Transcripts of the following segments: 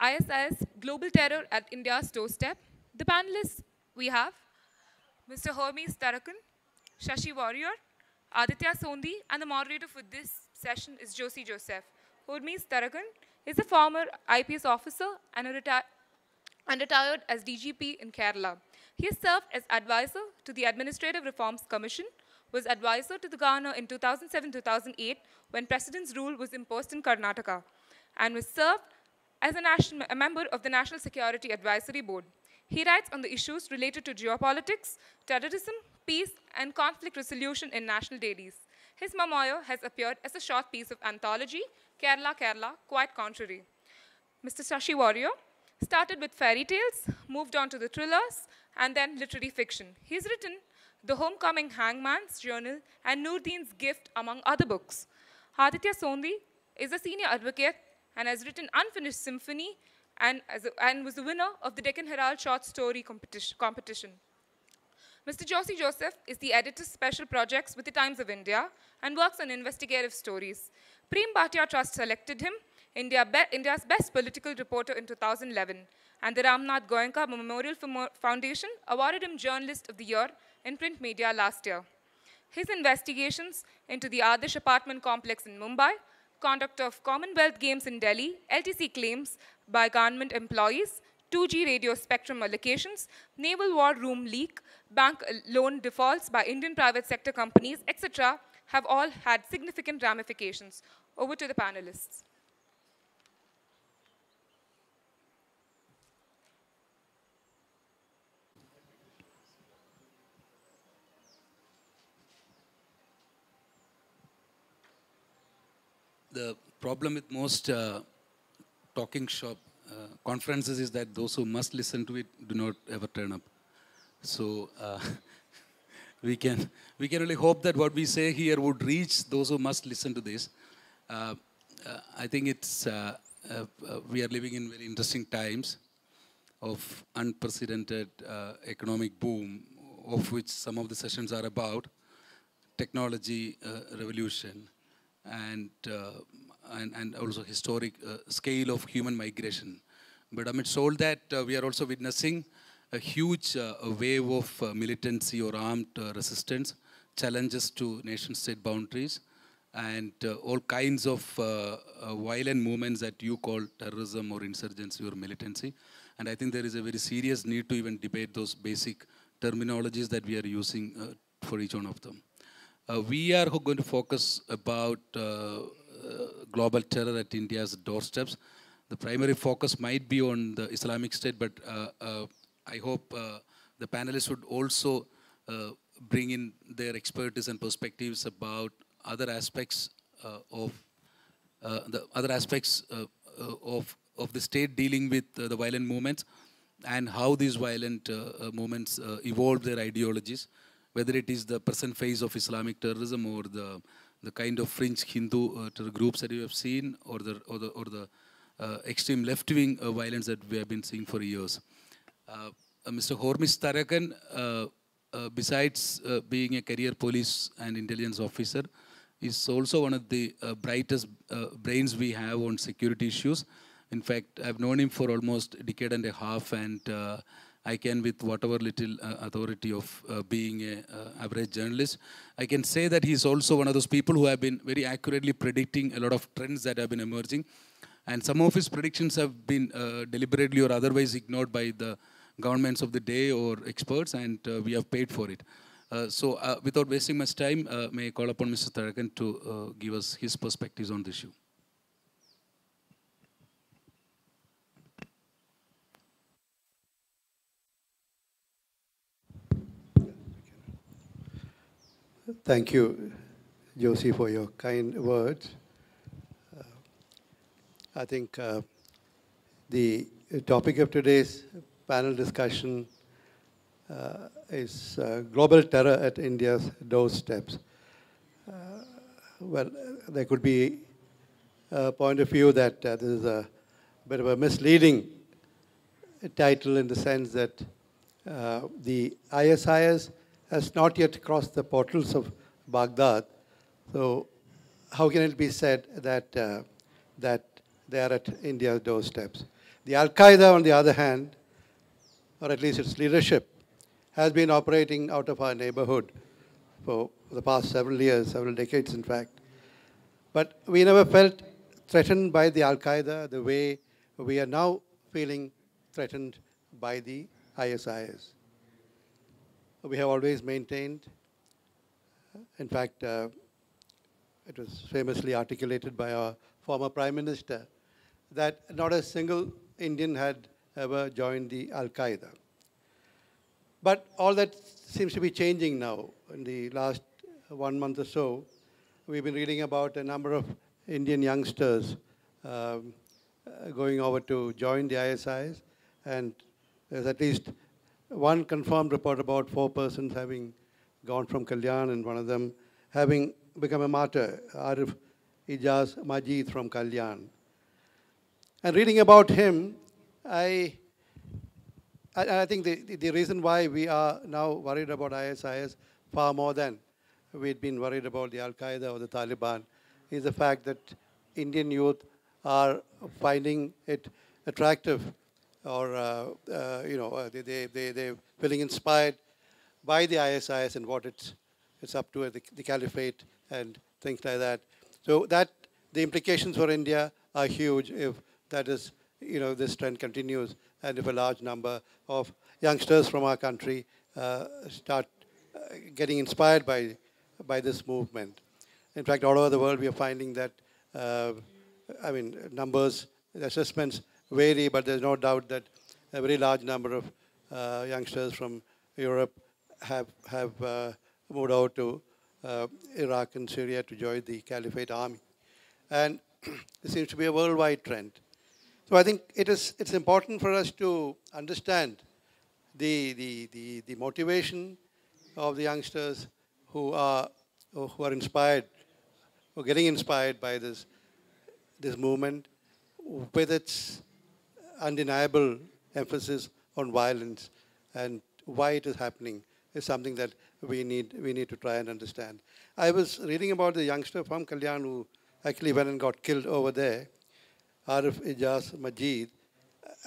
ISIS Global Terror at India's Doorstep. The panelists we have Mr. Hermes Tarakan, Shashi Warrior, Aditya Sondi, and the moderator for this session is Josie Joseph. Hermes Tarakan is a former IPS officer and, and retired as DGP in Kerala. He has served as advisor to the Administrative Reforms Commission, was advisor to the Governor in 2007-2008 when President's rule was imposed in Karnataka, and was served as a, national, a member of the National Security Advisory Board, he writes on the issues related to geopolitics, terrorism, peace, and conflict resolution in national dailies. His memoir has appeared as a short piece of anthology, Kerala, Kerala, quite contrary. Mr. Sashi Warrior started with fairy tales, moved on to the thrillers, and then literary fiction. He's written The Homecoming Hangman's Journal and Noordeen's Gift, among other books. Aditya Sondhi is a senior advocate and has written Unfinished Symphony and, a, and was the winner of the Deccan Herald Short Story competition. Mr. Josie Joseph is the editor special projects with the Times of India and works on investigative stories. Prem Bhatia Trust selected him India be India's best political reporter in 2011, and the Ramnath Goenka Memorial Foundation awarded him Journalist of the Year in print media last year. His investigations into the Adish apartment complex in Mumbai conduct of Commonwealth Games in Delhi, LTC claims by government employees, 2G radio spectrum allocations, naval war room leak, bank loan defaults by Indian private sector companies, etc., have all had significant ramifications. Over to the panelists. the problem with most uh, talking shop uh, conferences is that those who must listen to it do not ever turn up. So uh, we can we can only hope that what we say here would reach those who must listen to this. Uh, uh, I think it's uh, we are living in very interesting times of unprecedented economic boom, of which some of the sessions are about technology revolution and, uh, and, and also historic uh, scale of human migration. But amidst all that, uh, we are also witnessing a huge wave of militancy or armed resistance, challenges to nation-state boundaries, and uh, all kinds of uh, uh, violent movements that you call terrorism or insurgency or militancy. And I think there is a very serious need to even debate those basic terminologies that we are using for each one of them. Uh, we are going to focus about uh, uh, global terror at India's doorsteps. The primary focus might be on the Islamic State, but uh, uh, I hope the panelists would also bring in their expertise and perspectives about other aspects of the other aspects of of the state dealing with the violent movements and how these violent movements evolve their ideologies whether it is the present phase of Islamic terrorism or the, the kind of fringe Hindu uh, groups that you have seen or the, or the, or the uh, extreme left-wing uh, violence that we have been seeing for years. Uh, uh, Mr. Hormis Tarakan, uh, besides being a career police and intelligence officer, is also one of the brightest brains we have on security issues. In fact, I've known him for almost a decade and a half and I can, with whatever little uh, authority of uh, being an uh, average journalist, I can say that he's also one of those people who have been very accurately predicting a lot of trends that have been emerging. And some of his predictions have been uh, deliberately or otherwise ignored by the governments of the day or experts, and uh, we have paid for it. so without wasting much time, may I call upon Mr. Tarakan to give us his perspectives on the issue. Thank you, Josie, for your kind words. Uh, I think uh, the topic of today's panel discussion uh, is uh, global terror at India's doorsteps. Uh, well, there could be a point of view that uh, this is a bit of a misleading title in the sense that the ISIS has not yet crossed the portals of Baghdad. So how can it be said that, uh, that they are at India's doorsteps? The Al-Qaeda, on the other hand, or at least its leadership, has been operating out of our neighborhood for the past several years, several decades, in fact. But we never felt threatened by the Al-Qaeda the way we are now feeling threatened by the ISIS we have always maintained. Uh, in fact, uh, it was famously articulated by our former Prime Minister that not a single Indian had ever joined the Al-Qaeda. But all that seems to be changing now. In the last one month or so, we've been reading about a number of Indian youngsters um, uh, going over to join the ISIs, and there's at least one confirmed report about four persons having gone from Kalyan and one of them having become a martyr, Arif Ijaz Majid from Kalyan. And reading about him, I, I, I think the, the reason why we are now worried about ISIS far more than we'd been worried about the Al-Qaeda or the Taliban is the fact that Indian youth are finding it attractive or uh, uh, you know uh, they, they, they, they're feeling inspired by the ISIS and what it's, it's up to the, the caliphate and things like that. So that the implications for India are huge if that is, you know, this trend continues and if a large number of youngsters from our country uh, start uh, getting inspired by, by this movement. In fact, all over the world, we are finding that, uh, I mean, numbers, assessments vary, but there's no doubt that a very large number of uh, youngsters from Europe have, have uh, moved out to uh, Iraq and Syria to join the Caliphate army. And it seems to be a worldwide trend. So I think it is, it's important for us to understand the, the, the, the motivation of the youngsters who are, who are inspired, who are getting inspired by this, this movement with its undeniable emphasis on violence and why it is happening is something that we need, we need to try and understand. I was reading about the youngster from Kalyan who actually went and got killed over there, Arif Ijaz Majid,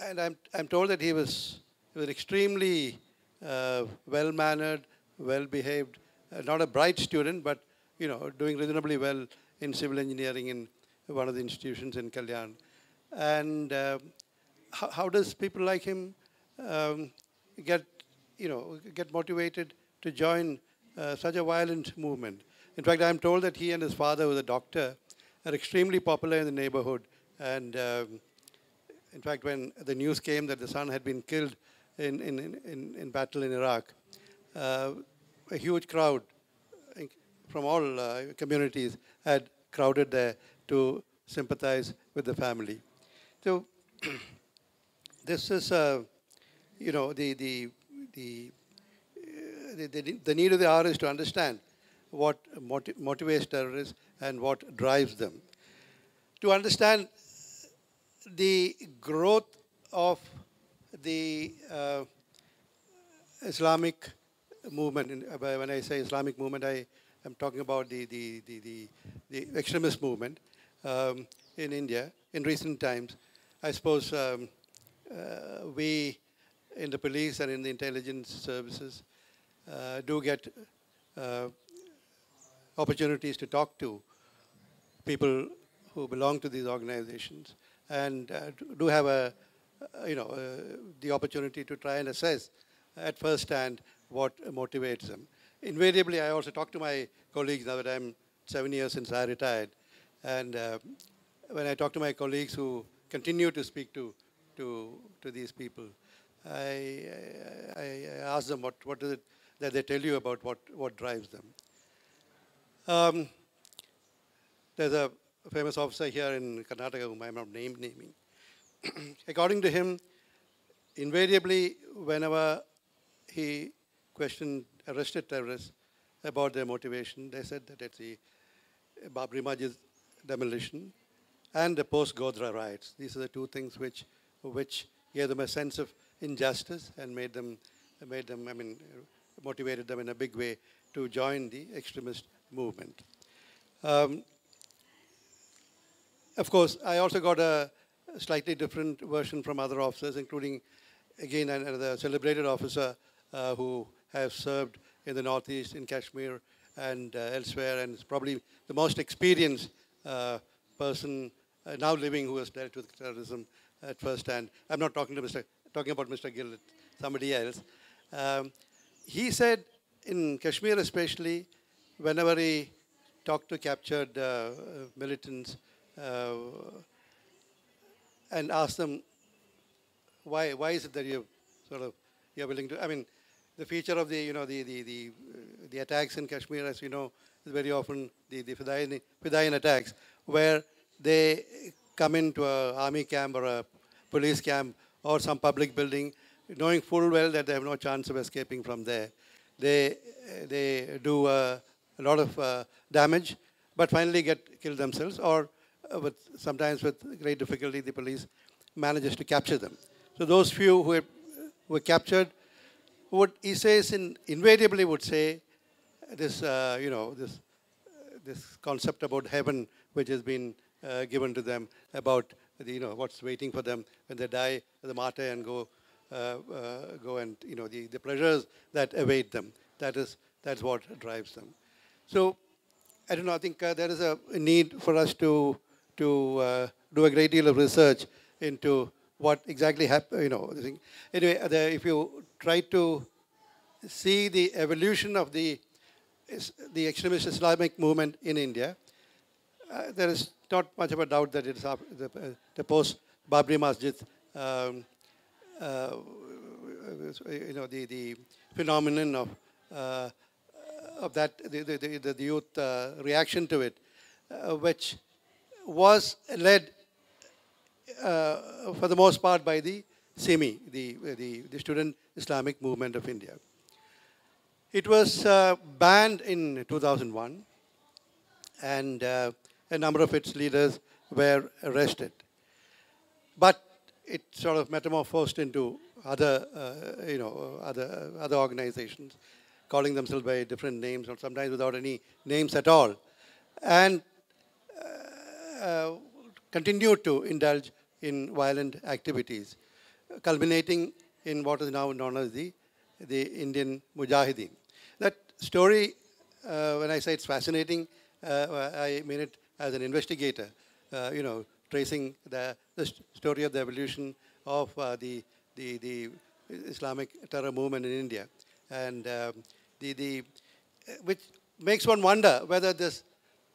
and I'm, I'm told that he was, he was extremely uh, well-mannered, well-behaved, uh, not a bright student, but you know, doing reasonably well in civil engineering in one of the institutions in Kalyan. And uh, how, how does people like him um, get, you know, get motivated to join uh, such a violent movement? In fact, I'm told that he and his father, who is a doctor, are extremely popular in the neighborhood. And um, in fact, when the news came that the son had been killed in, in, in, in battle in Iraq, uh, a huge crowd from all uh, communities had crowded there to sympathize with the family. So this is, you know, the, the, uh, the, the, the need of the hour is to understand what motiv motivates terrorists and what drives them. To understand the growth of the uh, Islamic movement, uh, when I say Islamic movement, I am talking about the, the, the, the, the extremist movement um, in India in recent times. I suppose um, uh, we in the police and in the intelligence services uh, do get uh, opportunities to talk to people who belong to these organizations and do have a, you know, the opportunity to try and assess at first hand what motivates them. Invariably, I also talk to my colleagues now that I'm seven years since I retired. And uh, when I talk to my colleagues who continue to speak to to, to these people. I, I, I ask them what, what is it that they tell you about what, what drives them. Um, there's a famous officer here in Karnataka whom I'm not name naming. According to him, invariably, whenever he questioned arrested terrorists about their motivation, they said that it's the Babri Masjid demolition and the post-Godra riots. These are the two things which which gave them a sense of injustice and made them, made them, I mean, motivated them in a big way to join the extremist movement. Um, of course, I also got a slightly different version from other officers, including, again, another celebrated officer uh, who has served in the Northeast, in Kashmir, and uh, elsewhere, and is probably the most experienced uh, person uh, now living who has dealt with terrorism at first, and I'm not talking to Mr. talking about Mr. Gill, somebody else. Um, he said in Kashmir, especially, whenever he talked to captured uh, militants uh, and asked them, why why is it that you sort of you're willing to? I mean, the feature of the you know the the the, the attacks in Kashmir, as you know, is very often the the Fidayin, attacks, where they come into an army camp or a police camp or some public building, knowing full well that they have no chance of escaping from there. They, they do uh, a lot of uh, damage, but finally get killed themselves, or uh, with, sometimes with great difficulty, the police manages to capture them. So those few who were captured, what he says in, invariably would say, this, uh, you know, this, this concept about heaven which has been uh, given to them, about the, you know what's waiting for them when they die as a martyr and go uh, uh, go and you know the, the pleasures that await them. That is that's what drives them. So I don't know. I think uh, there is a need for us to to uh, do a great deal of research into what exactly happened. You know, anyway, uh, the, if you try to see the evolution of the the extremist Islamic movement in India, uh, there is not much of a doubt that it's the, uh, the post Babri Masjid, um, uh, you know, the, the phenomenon of, of that, the, the, the youth reaction to it, which was led for the most part by the SIMI, the, the, the Student Islamic Movement of India. It was uh, banned in 2001 and uh, a number of its leaders were arrested. But it sort of metamorphosed into other, uh, you know, other, other organizations, calling themselves by different names or sometimes without any names at all, and uh, uh, continued to indulge in violent activities, culminating in what is now known as the, the Indian Mujahideen. That story, uh, when I say it's fascinating, uh, I mean it as an investigator, uh, you know, tracing the, the story of the evolution of uh, the, the, the Islamic terror movement in India. And um, the, the, uh, which makes one wonder whether this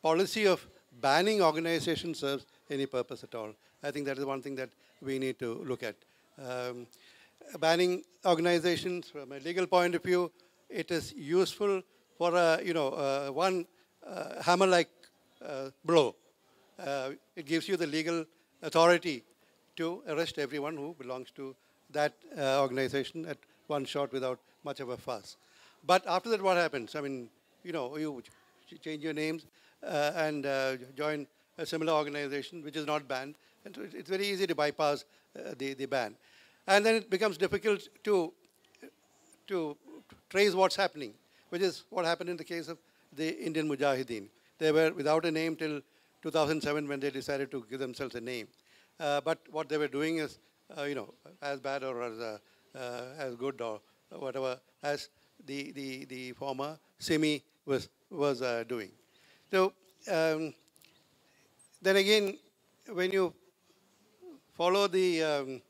policy of banning organization serves any purpose at all. I think that is one thing that we need to look at. Um, banning organizations from a legal point of view, it is useful for a, you know, uh, one uh, hammer-like uh, blow. Uh, it gives you the legal authority to arrest everyone who belongs to that uh, organization at one shot without much of a fuss. But after that, what happens? I mean, you know, you change your names uh, and uh, join a similar organization, which is not banned. And so it's very easy to bypass uh, the, the ban. And then it becomes difficult to, to trace what's happening, which is what happened in the case of the Indian Mujahideen. They were without a name till 2007 when they decided to give themselves a name. Uh, but what they were doing is, uh, you know, as bad or as, uh, uh as good or whatever as the, the, the former semi was, was uh, doing. So um, then again, when you follow the, um,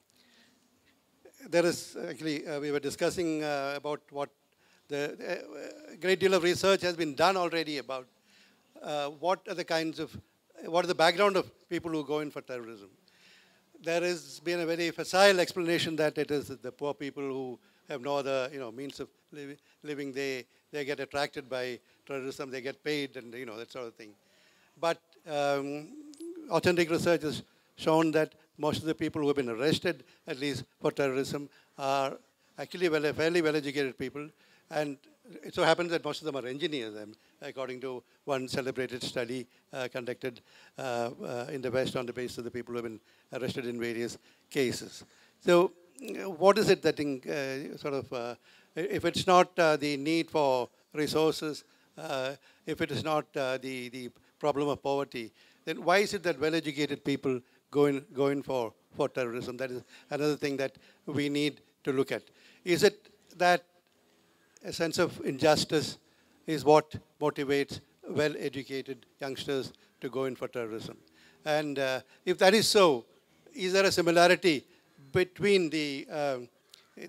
there is actually, uh, we were discussing about what the great deal of research has been done already about uh, what are the kinds of, what are the background of people who go in for terrorism. There has been a very facile explanation that it is the poor people who have no other, you know, means of li living. They, they get attracted by terrorism, they get paid, and, you know, that sort of thing. But um, authentic research has shown that most of the people who have been arrested, at least for terrorism, are actually well, fairly well-educated people, and it so happens that most of them are engineers, according to one celebrated study uh, conducted uh, uh, in the West on the basis of the people who have been arrested in various cases. So uh, what is it that in, uh, sort of, uh, if it's not the need for resources, if it is not the, the problem of poverty, then why is it that well-educated people go in, for, for terrorism? That is another thing that we need to look at. Is it that a sense of injustice is what motivates well-educated youngsters to go in for terrorism. And uh, if that is so, is there a similarity between the, um,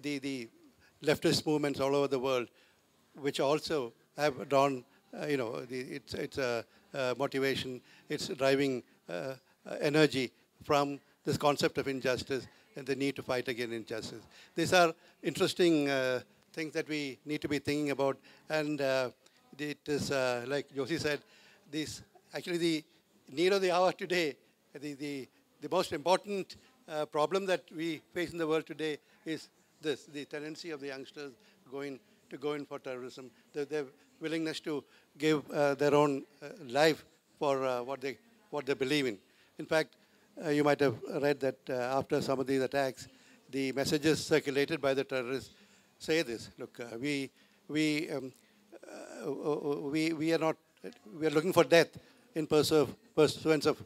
the, the, leftist movements all over the world, which also have drawn, uh, you know, the, it's, it's a, motivation, it's driving uh, uh, energy from this concept of injustice and the need to fight against injustice. These are interesting uh, things that we need to be thinking about. And uh, it is, uh, like Josie said, this actually the need of the hour today, the, the, the most important uh, problem that we face in the world today is this, the tendency of the youngsters going to go in for terrorism, their, their willingness to give uh, their own uh, life for uh, what, they, what they believe in. In fact, you might have read that after some of these attacks, the messages circulated by the terrorists say this. Look, uh, we, we, um, uh, uh, uh, we, we are not, we are looking for death in pursuance of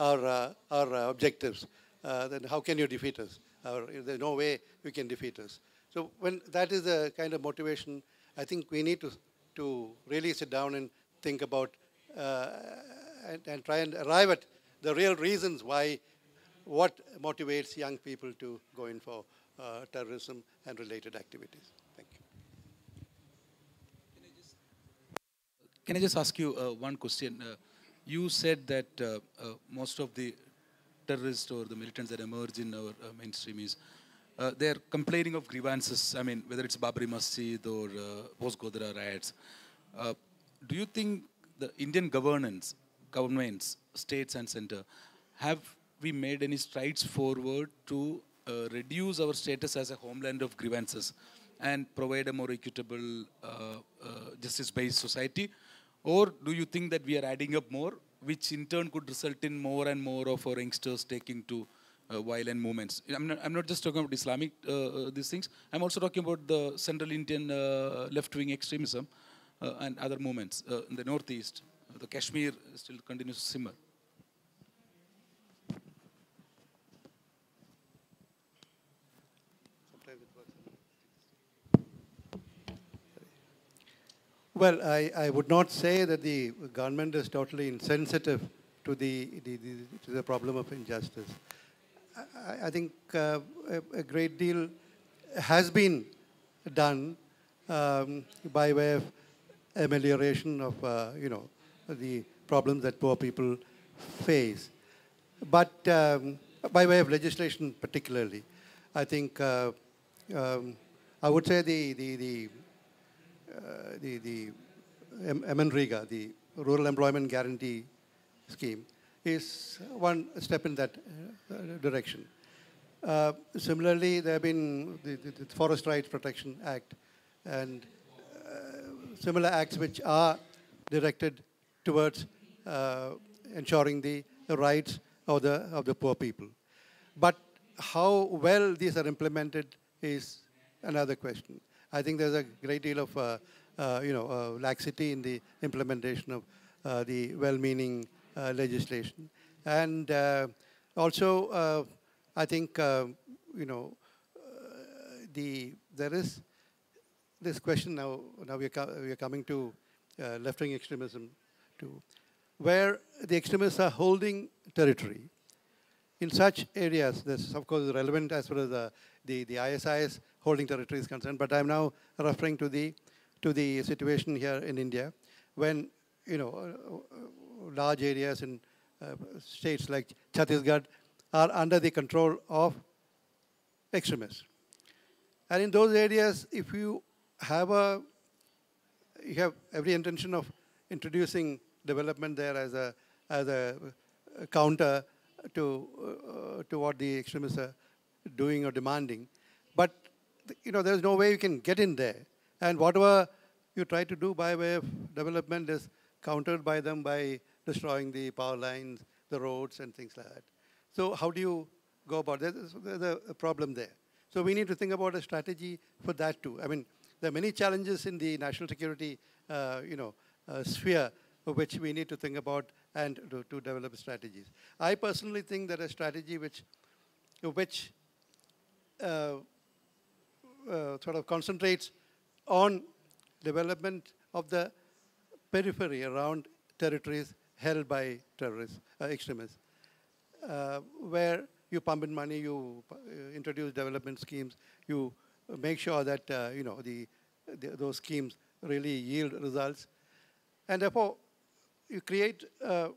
our, uh, our uh, objectives. then how can you defeat us? Or there's no way you can defeat us. So when that is the kind of motivation, I think we need to, to really sit down and think about and, and try and arrive at the real reasons why, what motivates young people to go in for uh, terrorism and related activities. Thank you. Can I just, Can I just ask you uh, one question? Uh, you said that uh, uh, most of the terrorists or the militants that emerge in our uh, mainstream is they're complaining of grievances. I mean, whether it's Babri Masjid or uh, godhra riots. do you think the Indian governance, governments, states and center, have we made any strides forward to uh, reduce our status as a homeland of grievances and provide a more equitable, uh, uh, justice-based society? Or do you think that we are adding up more, which in turn could result in more and more of our youngsters taking to uh, violent movements? I'm not, I'm not, just talking about Islamic uh, these things. I'm also talking about the Central Indian left-wing extremism and other movements in the Northeast. The Kashmir still continues to simmer. Well, I, I would not say that the government is totally insensitive to the, the, the to the problem of injustice. I, I think uh, a, a, great deal has been done um, by way of amelioration of, uh, you know, the problems that poor people face. But um, by way of legislation particularly, I think uh, um, I would say the, the, the uh, the, the MNREGA, the Rural Employment Guarantee Scheme, is one step in that uh, direction. Uh, similarly, there have been the, the, the, Forest Rights Protection Act and uh, similar acts which are directed towards uh, ensuring the rights of the, of the poor people. But how well these are implemented is another question. I think there's a great deal of uh, uh, you know uh, laxity in the implementation of uh, the well-meaning uh, legislation, and also I think you know the there is this question now. Now we are, we are coming to left-wing extremism, too, where the extremists are holding territory in such areas, This, of course relevant as far as the the, the ISIS holding territory is concerned, but I'm now referring to the, to the situation here in India when, you know, uh, large areas in uh, states like Chhattisgarh are under the control of extremists. And in those areas, if you have a, you have every intention of introducing development there as a, as a counter to, uh, to what the extremists are, doing or demanding. But you know, there's no way you can get in there. And whatever you try to do by way of development is countered by them by destroying the power lines, the roads, and things like that. So how do you go about that? There's, there's a problem there. So we need to think about a strategy for that too. I mean, there are many challenges in the national security, uh, you know, uh, sphere which we need to think about and to, to develop strategies. I personally think that a strategy which, which uh, uh, sort of concentrates on development of the periphery around territories held by terrorists, uh, extremists, uh, where you pump in money, you uh, introduce development schemes, you make sure that uh, you know the, the, those schemes really yield results, and therefore you create a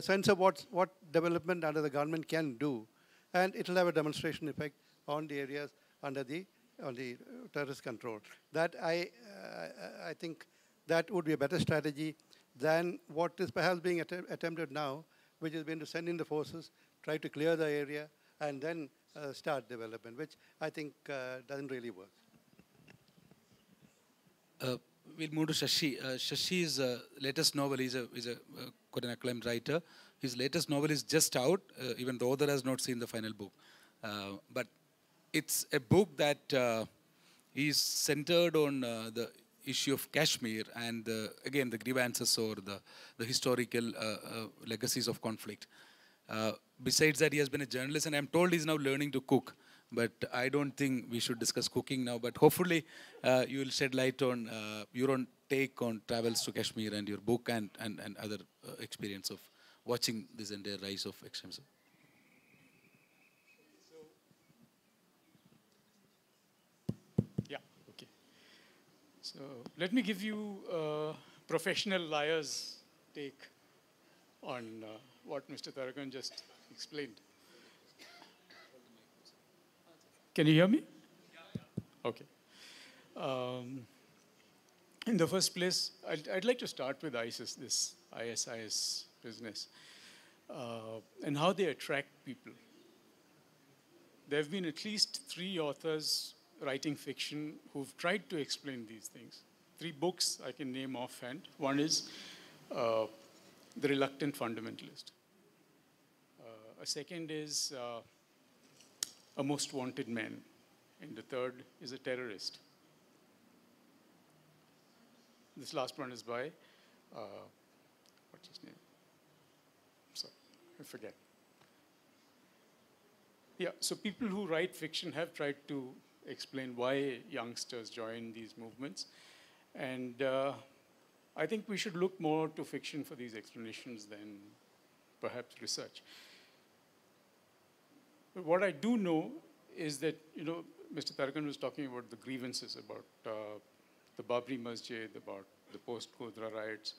sense of what what development under the government can do, and it'll have a demonstration effect on the areas under the on the terrorist control. That I uh, I think that would be a better strategy than what is perhaps being att attempted now, which has been to send in the forces, try to clear the area, and then uh, start development, which I think uh, doesn't really work. Uh, we'll move to Shashi. Uh, Shashi's latest novel is a, is a uh, quite an acclaimed writer. His latest novel is just out, even though author has not seen the final book. but it's a book that uh, is centered on uh, the issue of Kashmir and again the grievances or the, the historical uh, uh, legacies of conflict. Uh, besides that, he has been a journalist, and I'm told he's now learning to cook. But I don't think we should discuss cooking now. But hopefully, you will shed light on your own take on travels to Kashmir and your book and, and, and other experience of watching this entire rise of extremism. So let me give you a professional liar's take on uh, what Mr. Tarakan just explained. Can you hear me? Okay. Um, in the first place, I'd, I'd, like to start with ISIS, this ISIS business, uh, and how they attract people. There have been at least three authors writing fiction who've tried to explain these things. Three books I can name offhand. One is uh, The Reluctant Fundamentalist. Uh, a second is uh, A Most Wanted Man. And the third is A Terrorist. This last one is by, uh, what's his name? Sorry, I forget. Yeah, so people who write fiction have tried to explain why youngsters join these movements. And uh, I think we should look more to fiction for these explanations than perhaps research. But what I do know is that, you know, Mr. Tarakan was talking about the grievances about uh, the Babri Masjid, about the post-Kodra riots.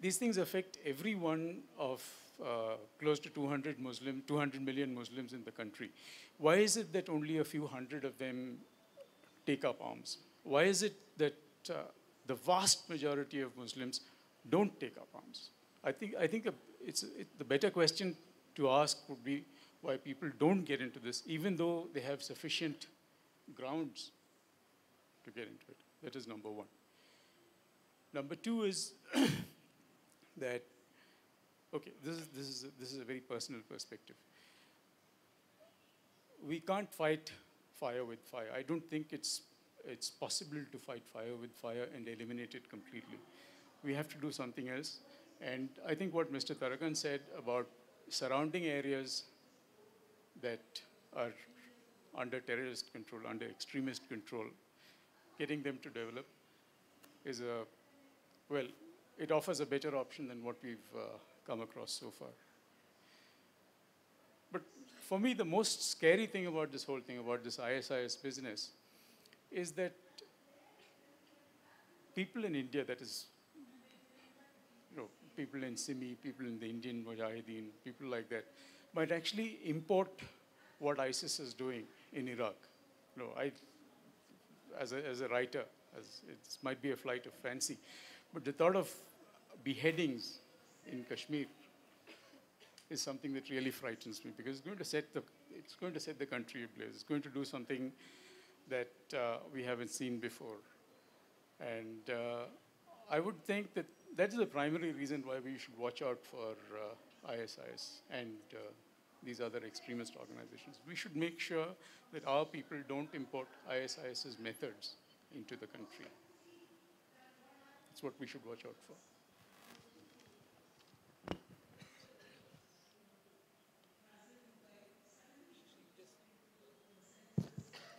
These things affect every one of uh, close to 200 Muslim, 200 million Muslims in the country. Why is it that only a few hundred of them take up arms? Why is it that uh, the vast majority of Muslims don't take up arms? I think, I think it's, it, the better question to ask would be why people don't get into this, even though they have sufficient grounds to get into it. That is number one. Number two is that Okay, this is, this is, a, this is a very personal perspective. We can't fight fire with fire. I don't think it's, it's possible to fight fire with fire and eliminate it completely. We have to do something else. And I think what Mr. Tarakan said about surrounding areas that are under terrorist control, under extremist control, getting them to develop is a, well, it offers a better option than what we've uh, come across so far. But for me, the most scary thing about this whole thing, about this ISIS business, is that people in India, that is, you know, people in Simi, people in the Indian Mujahideen, people like that, might actually import what ISIS is doing in Iraq. You know, I, as a, as a writer, as it might be a flight of fancy, but the thought of beheadings in Kashmir is something that really frightens me because it's going to set the, it's going to set the country ablaze. It's going to do something that uh, we haven't seen before. And uh, I would think that that is the primary reason why we should watch out for uh, ISIS and uh, these other extremist organizations. We should make sure that our people don't import ISIS's methods into the country. That's what we should watch out for.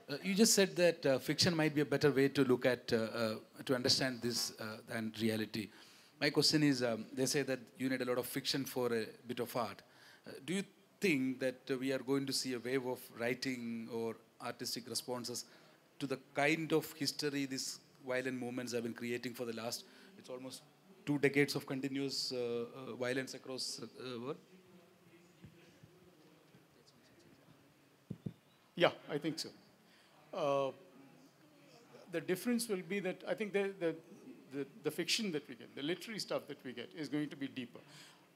Uh, you just said that uh, fiction might be a better way to look at, uh, uh to understand this uh, than reality. My question is, um, they say that you need a lot of fiction for a bit of art. Uh, do you think that we are going to see a wave of writing or artistic responses to the kind of history these violent movements have been creating for the last, it's almost two decades of continuous violence across the world? Yeah, I think so. Uh, the difference will be that I think the, the, the, the, fiction that we get, the literary stuff that we get is going to be deeper.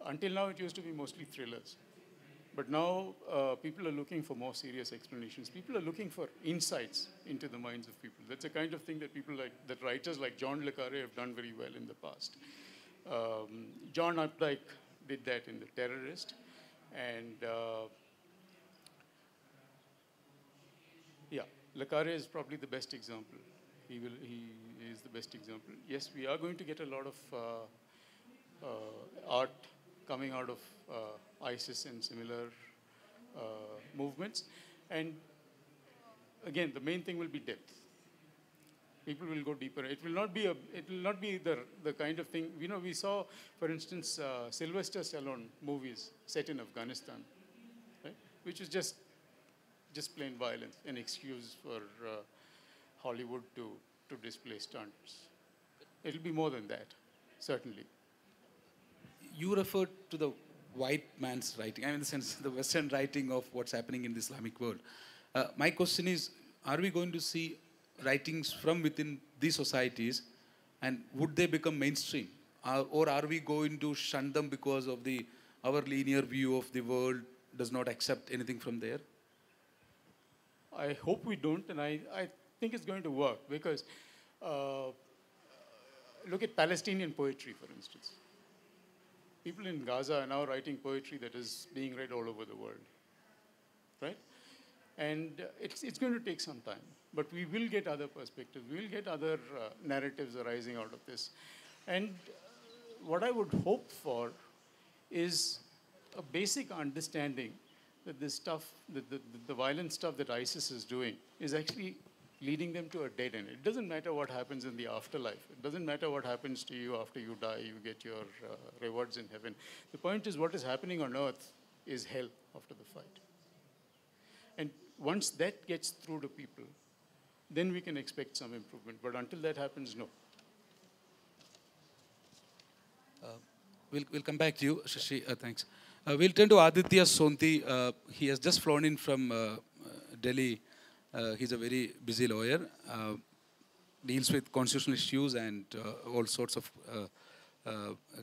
Until now, it used to be mostly thrillers. But now, uh, people are looking for more serious explanations. People are looking for insights into the minds of people. That's the kind of thing that people like, that writers like John Le Carre have done very well in the past. Um, John Updike did that in The Terrorist. And uh, Lakare is probably the best example. He, will, he is the best example. Yes, we are going to get a lot of uh, uh, art coming out of uh, ISIS and similar uh, movements. And again, the main thing will be depth. People will go deeper. It will not be a. It will not be the the kind of thing. You know, we saw, for instance, uh, Sylvester Stallone movies set in Afghanistan, right? which is just just plain violence, an excuse for uh, Hollywood to, to display stunts. It'll be more than that, certainly. You referred to the white man's writing, I mean, in the sense, the Western writing of what's happening in the Islamic world. Uh, my question is, are we going to see writings from within these societies and would they become mainstream? or are we going to shun them because of the our linear view of the world does not accept anything from there? I hope we don't, and I, I think it's going to work because uh, look at Palestinian poetry, for instance. People in Gaza are now writing poetry that is being read all over the world, right? And it's, it's going to take some time, but we will get other perspectives. We will get other uh, narratives arising out of this. And what I would hope for is a basic understanding that this stuff, the, the, the violent stuff that ISIS is doing, is actually leading them to a dead end. It doesn't matter what happens in the afterlife. It doesn't matter what happens to you after you die, you get your uh, rewards in heaven. The point is, what is happening on earth is hell after the fight. And once that gets through to people, then we can expect some improvement. But until that happens, no. Uh, we'll, we'll come back to you, Shashi. Uh, thanks. Uh, we'll turn to Aditya Sonti. Uh, he has just flown in from uh, uh Delhi. Uh, he's a very busy lawyer, uh, deals with constitutional issues and all sorts of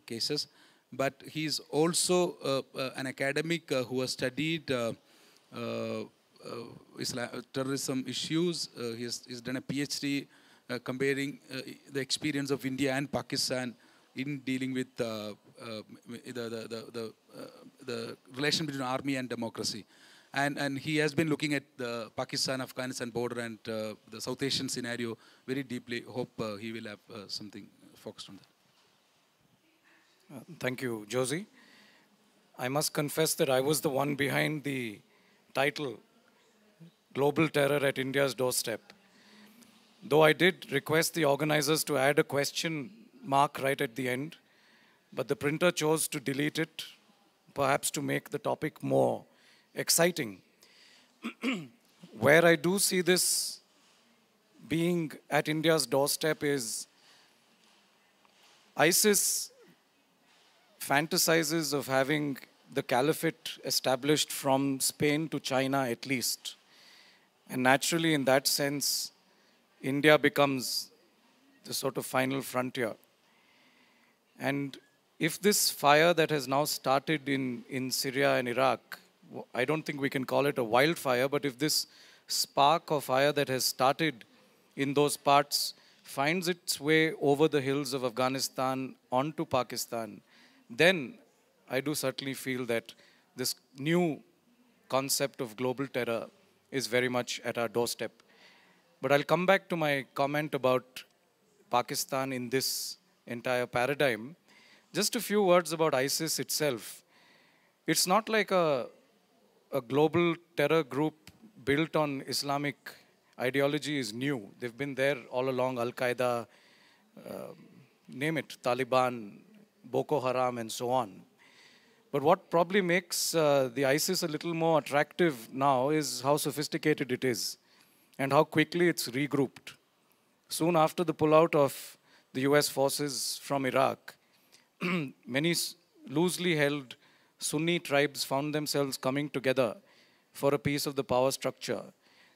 cases. But he's also an academic who has studied Islam terrorism issues. he has, he's done a PhD comparing the experience of India and Pakistan in dealing with uh, uh, the, the, the, the uh, the relation between army and democracy. And, and he has been looking at the Pakistan-Afghanistan border and uh, the South Asian scenario very deeply. Hope uh, he will have uh, something focused on that. Uh, thank you, Josie. I must confess that I was the one behind the title, Global Terror at India's Doorstep. Though I did request the organizers to add a question mark right at the end, but the printer chose to delete it perhaps to make the topic more exciting. Where I do see this being at India's doorstep is ISIS fantasizes of having the caliphate established from Spain to China at least. And naturally, in that sense, India becomes the sort of final frontier. And if this fire that has now started in, in Syria and Iraq, I don't think we can call it a wildfire, but if this spark of fire that has started in those parts finds its way over the hills of Afghanistan onto Pakistan, then I do certainly feel that this new concept of global terror is very much at our doorstep. But I'll come back to my comment about Pakistan in this entire paradigm. Just a few words about ISIS itself. It's not like a, a global terror group built on Islamic ideology is new. They've been there all along, Al-Qaeda, uh, name it, Taliban, Boko Haram, and so on. But what probably makes uh, the ISIS a little more attractive now is how sophisticated it is and how quickly it's regrouped. Soon after the pullout of the US forces from Iraq, many loosely held Sunni tribes found themselves coming together for a piece of the power structure.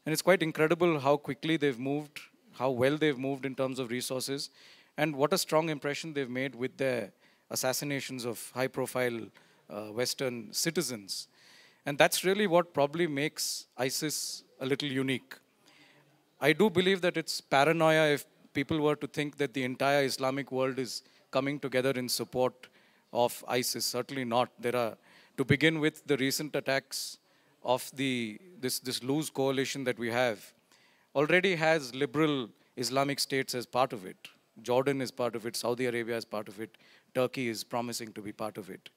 And it's quite incredible how quickly they've moved, how well they've moved in terms of resources, and what a strong impression they've made with their assassinations of high profile uh, Western citizens. And that's really what probably makes ISIS a little unique. I do believe that it's paranoia if people were to think that the entire Islamic world is coming together in support of ISIS. Certainly not. There are, to begin with, the recent attacks of the, this, this loose coalition that we have already has liberal Islamic states as part of it. Jordan is part of it, Saudi Arabia is part of it, Turkey is promising to be part of it.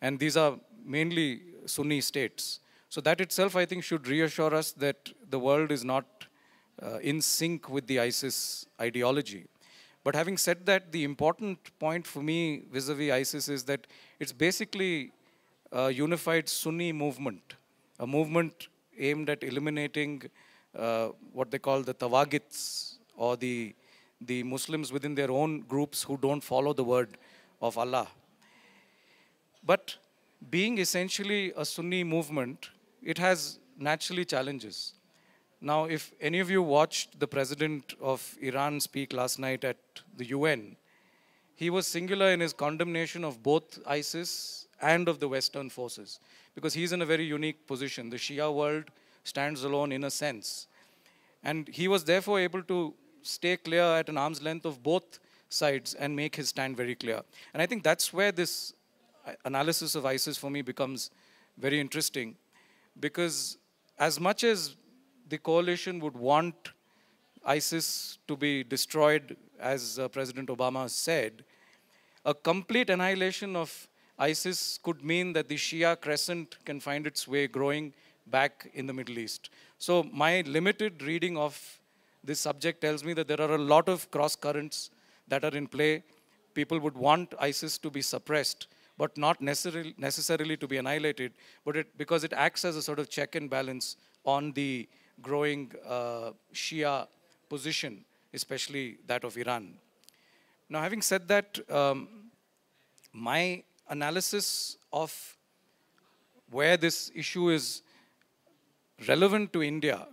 And these are mainly Sunni states. So that itself, I think, should reassure us that the world is not uh, in sync with the ISIS ideology. But having said that, the important point for me vis-a-vis ISIS is that it's basically a unified Sunni movement, a movement aimed at eliminating uh, what they call the tawagits or the, the Muslims within their own groups who don't follow the word of Allah. But being essentially a Sunni movement, it has naturally challenges. Now, if any of you watched the president of Iran speak last night at the UN, he was singular in his condemnation of both ISIS and of the Western forces, because he's in a very unique position. The Shia world stands alone in a sense. And he was therefore able to stay clear at an arm's length of both sides and make his stand very clear. And I think that's where this analysis of ISIS for me becomes very interesting, because as much as the coalition would want ISIS to be destroyed, as uh, President Obama said, a complete annihilation of ISIS could mean that the Shia crescent can find its way growing back in the Middle East. So my limited reading of this subject tells me that there are a lot of cross currents that are in play. People would want ISIS to be suppressed, but not necessarily, necessarily to be annihilated, but it, because it acts as a sort of check and balance on the growing uh, Shia position, especially that of Iran. Now, having said that, um, my analysis of where this issue is relevant to India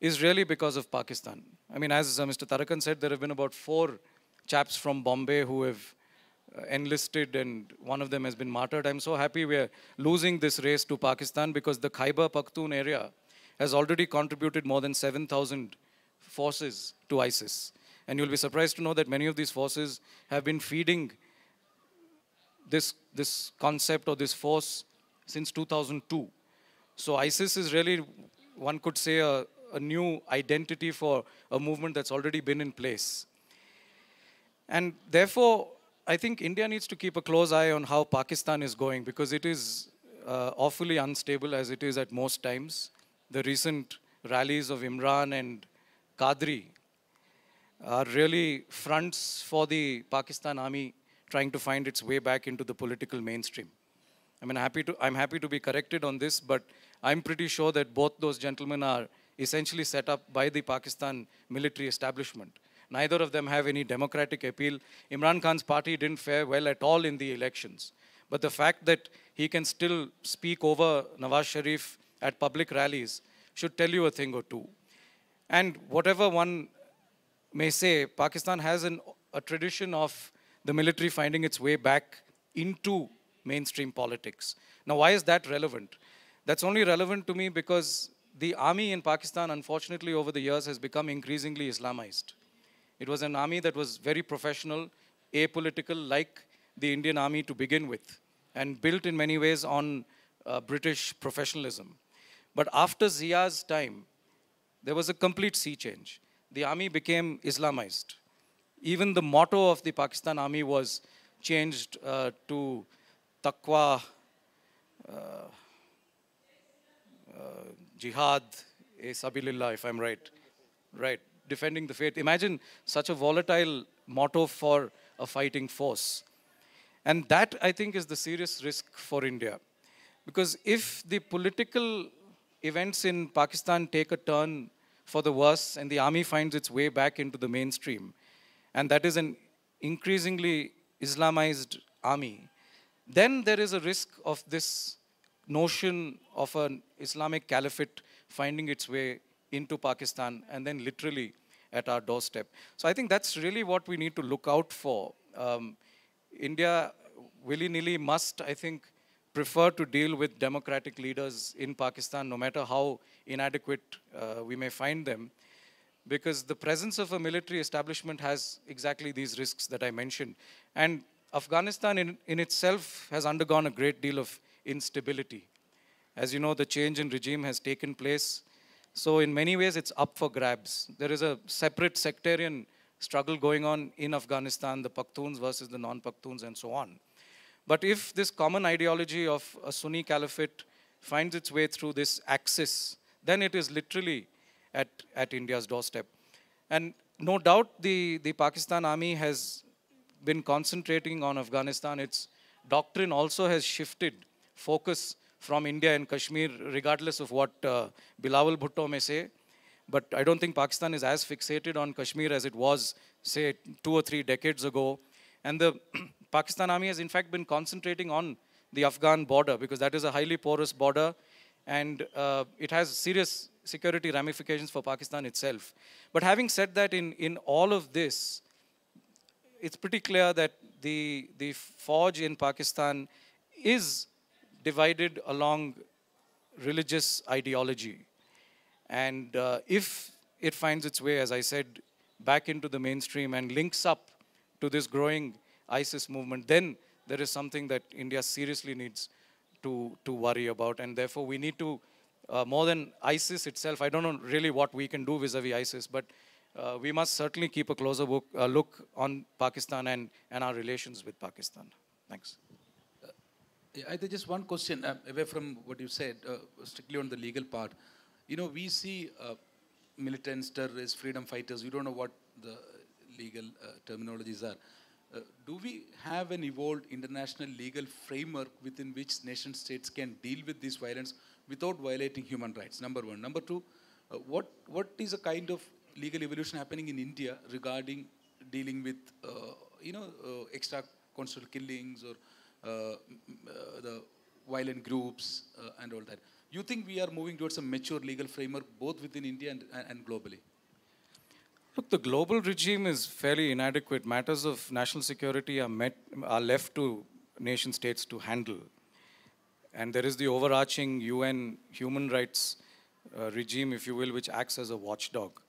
is really because of Pakistan. I mean, as uh, Mr. Tarakan said, there have been about four chaps from Bombay who have uh, enlisted and one of them has been martyred. I'm so happy we're losing this race to Pakistan because the Khyber Pakhtoon area has already contributed more than 7,000 forces to ISIS. And you'll be surprised to know that many of these forces have been feeding this, this concept or this force since 2002. So ISIS is really, one could say, a, a new identity for a movement that's already been in place. And therefore, I think India needs to keep a close eye on how Pakistan is going because it is uh, awfully unstable as it is at most times the recent rallies of Imran and Qadri are really fronts for the Pakistan army trying to find its way back into the political mainstream. I mean, happy to, I'm happy to be corrected on this, but I'm pretty sure that both those gentlemen are essentially set up by the Pakistan military establishment. Neither of them have any democratic appeal. Imran Khan's party didn't fare well at all in the elections. But the fact that he can still speak over Nawaz Sharif at public rallies should tell you a thing or two. And whatever one may say, Pakistan has an, a tradition of the military finding its way back into mainstream politics. Now, why is that relevant? That's only relevant to me because the army in Pakistan, unfortunately, over the years has become increasingly Islamized. It was an army that was very professional, apolitical, like the Indian army to begin with, and built in many ways on uh, British professionalism. But after Zia's time, there was a complete sea change. The army became Islamized. Even the motto of the Pakistan army was changed uh, to taqwa, uh, uh, jihad, e sabilillah, if I'm right. Right, defending the faith. Imagine such a volatile motto for a fighting force. And that, I think, is the serious risk for India. Because if the political events in Pakistan take a turn for the worse and the army finds its way back into the mainstream. And that is an increasingly Islamized army. Then there is a risk of this notion of an Islamic caliphate finding its way into Pakistan and then literally at our doorstep. So I think that's really what we need to look out for. Um, India willy-nilly must, I think, prefer to deal with democratic leaders in Pakistan, no matter how inadequate uh, we may find them, because the presence of a military establishment has exactly these risks that I mentioned. And Afghanistan in, in itself has undergone a great deal of instability. As you know, the change in regime has taken place. So in many ways, it's up for grabs. There is a separate sectarian struggle going on in Afghanistan, the Pakhtuns versus the non-Pakhtuns and so on. But if this common ideology of a Sunni caliphate finds its way through this axis, then it is literally at, at India's doorstep. And no doubt the, the Pakistan army has been concentrating on Afghanistan. Its doctrine also has shifted focus from India and Kashmir, regardless of what uh, Bilawal Bhutto may say. But I don't think Pakistan is as fixated on Kashmir as it was, say, two or three decades ago. And the Pakistan Army has in fact been concentrating on the Afghan border because that is a highly porous border and uh, it has serious security ramifications for Pakistan itself. But having said that, in, in all of this, it's pretty clear that the, the forge in Pakistan is divided along religious ideology. And uh, if it finds its way, as I said, back into the mainstream and links up to this growing ISIS movement, then there is something that India seriously needs to, to worry about. And therefore, we need to, uh, more than ISIS itself, I don't know really what we can do vis-a-vis ISIS, but uh, we must certainly keep a closer book, uh, look on Pakistan and, and our relations with Pakistan. Thanks. Uh, yeah, just one question uh, away from what you said, uh, strictly on the legal part. You know, we see militants, terrorists, freedom fighters, you don't know what the legal terminologies are. Uh, do we have an evolved international legal framework within which nation states can deal with this violence without violating human rights? Number one. Number two, uh, what, what is a kind of legal evolution happening in India regarding dealing with, uh, you know, uh, extra constitutional killings or uh, uh, the violent groups and all that? You think we are moving towards a mature legal framework both within India and, and globally? Look, the global regime is fairly inadequate. Matters of national security are, met, are left to nation states to handle. And there is the overarching UN human rights uh, regime, if you will, which acts as a watchdog.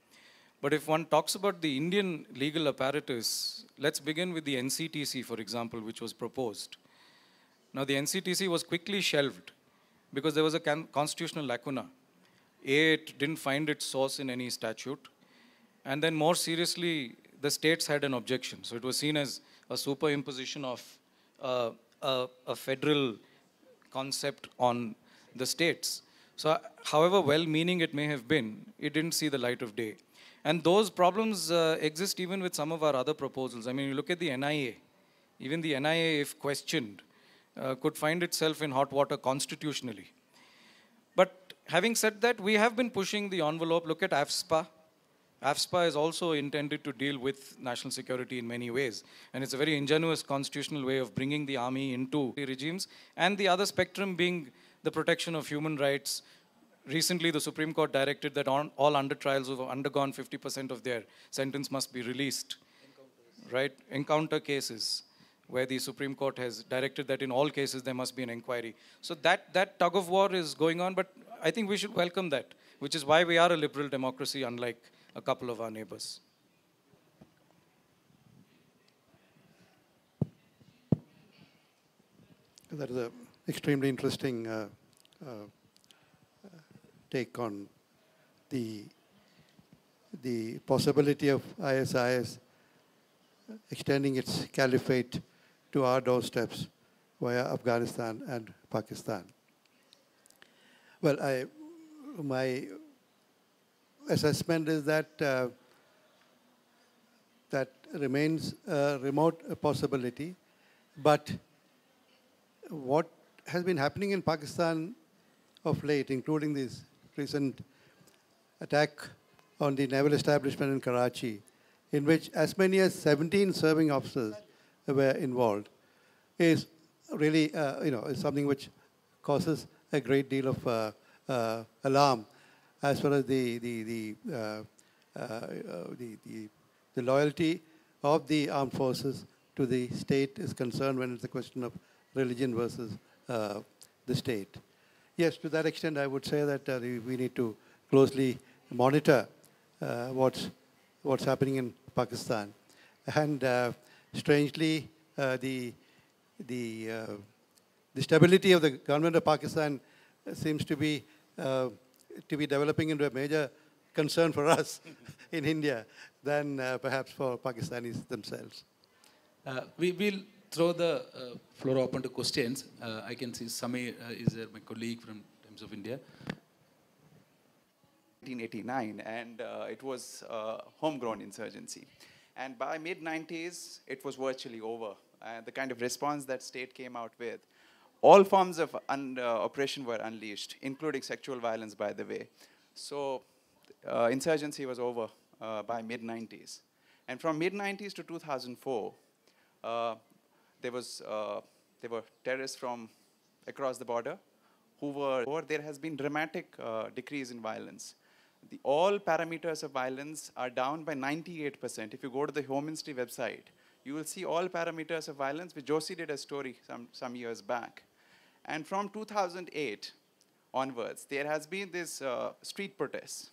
But if one talks about the Indian legal apparatus, let's begin with the NCTC, for example, which was proposed. Now, the NCTC was quickly shelved because there was a constitutional lacuna. A, it didn't find its source in any statute. And then more seriously, the states had an objection. So it was seen as a superimposition of uh, a, a, federal concept on the states. So however well-meaning it may have been, it didn't see the light of day. And those problems uh, exist even with some of our other proposals. I mean, you look at the NIA. Even the NIA, if questioned, uh, could find itself in hot water constitutionally. But having said that, we have been pushing the envelope. Look at AFSPA AFSPA is also intended to deal with national security in many ways. And it's a very ingenuous constitutional way of bringing the army into the regimes. And the other spectrum being the protection of human rights. Recently, the Supreme Court directed that on, all under trials who have undergone 50% of their sentence must be released. Right? Encounter cases where the Supreme Court has directed that in all cases there must be an inquiry. So that, that tug of war is going on, but I think we should welcome that, which is why we are a liberal democracy, unlike a couple of our neighbors. That is an extremely interesting uh, uh, take on the the possibility of ISIS extending its caliphate to our doorsteps via Afghanistan and Pakistan. Well, I, my assessment is that uh, that remains a remote possibility. But what has been happening in Pakistan of late, including this recent attack on the naval establishment in Karachi, in which as many as 17 serving officers were involved, is really, uh, you know, is something which causes a great deal of uh, uh, alarm as far as the the the, uh, uh, uh, the, the the loyalty of the armed forces to the state is concerned when it's a question of religion versus uh, the state. Yes, to that extent, I would say that uh, we need to closely monitor uh, what's, what's happening in Pakistan. And strangely, the, the, the stability of the government of Pakistan seems to be to be developing into a major concern for us in India than uh, perhaps for Pakistanis themselves. Uh, we will throw the uh, floor open to questions. Uh, I can see Sami uh, is there, my colleague from Times of India. 1989, and uh, it was homegrown insurgency. And by mid-90s, it was virtually over. the kind of response that state came out with all forms of uh, oppression were unleashed, including sexual violence, by the way. So uh, insurgency was over uh, by mid-90s. And from mid-90s to 2004, there, was, there were terrorists from across the border who were, or there has been dramatic decrease in violence. The, all parameters of violence are down by 98%. If you go to the Home Ministry website, you will see all parameters of violence, which Josie did a story some, some years back. And from 2008 onwards, there has been this uh, street protests.